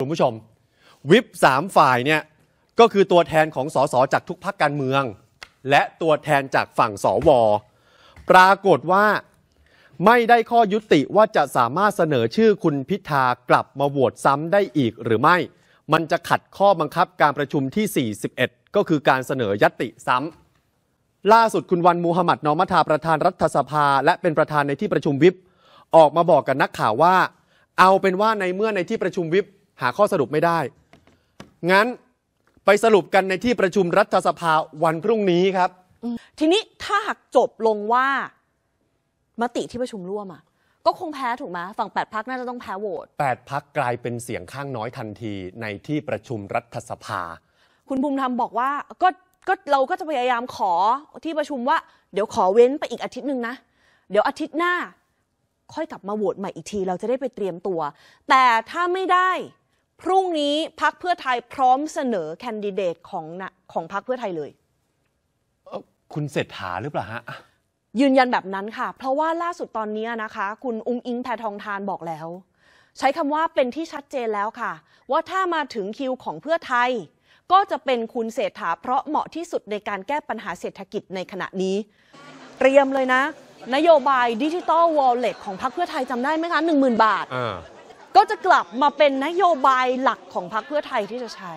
คุณผู้ชม วิปสามฝ่ายเนี่ย ก็คือตัวแทนของสสจากทุกพักการเมือง และตัวแทนจากฝั่งสวปรากฏว่าไม่ได้ข้อยุติว่าจะสามารถเสนอชื่อคุณพิธากลับมาโหวตซ้ำได้อีกหรือไม่ มันจะขัดข้อบังคับการประชุมที่ 41 ก็คือการเสนอยัตติซ้ำล่าสุดคุณวันมูฮัมหมัดนอมัทาประธานรัฐสภาและเป็นประธานในที่ประชุมวิปออกมาบอกกับนักข่าวว่า เอาเป็นว่าในเมื่อในที่ประชุมวิปหาข้อสรุปไม่ได้ งั้นไปสรุปกันในที่ประชุมรัฐสภาวันพรุ่งนี้ครับ ทีนี้ถ้าหากจบลงว่ามติที่ประชุมร่วมอ่ะก็คงแพ้ถูกไหมฝั่ง8พักน่าจะต้องแพ้โหวต8พักกลายเป็นเสียงข้างน้อยทันทีในที่ประชุมรัฐสภา คุณภูมิธรรมบอกว่าก็ก็เราก็จะพยายามขอที่ประชุมว่าเดี๋ยวขอเว้นไปอีกอาทิตย์หนึ่งนะเดี๋ยวอาทิตย์หน้า ค่อยกลับมาโหวตใหม่อีกที เราจะได้ไปเตรียมตัว แต่ถ้าไม่ได้พรุ่งนี้พักเพื่อไทยพร้อมเสนอแคนดิเดตของนะของพักเพื่อไทยเลย คุณเศรษฐาหรือเปล่าฮะยืนยันแบบนั้นค่ะ เพราะว่าล่าสุดตอนนี้นะคะ คุณอุ้งอิงแพทองทานบอกแล้ว ใช้คำว่าเป็นที่ชัดเจนแล้วค่ะ ว่าถ้ามาถึงคิวของเพื่อไทย ก็จะเป็นคุณเศรษฐาเพราะเหมาะที่สุดในการแก้ปัญหาเศรษฐกิจในขณะนี้ เตรียมเลยนะ นโยบายดิจิตอลวอลเล็ตของพรรคเพื่อไทยจำได้ไหมคะ 10,000 บาทก็จะกลับมาเป็นนโยบายหลักของพรรคเพื่อไทยที่จะใช้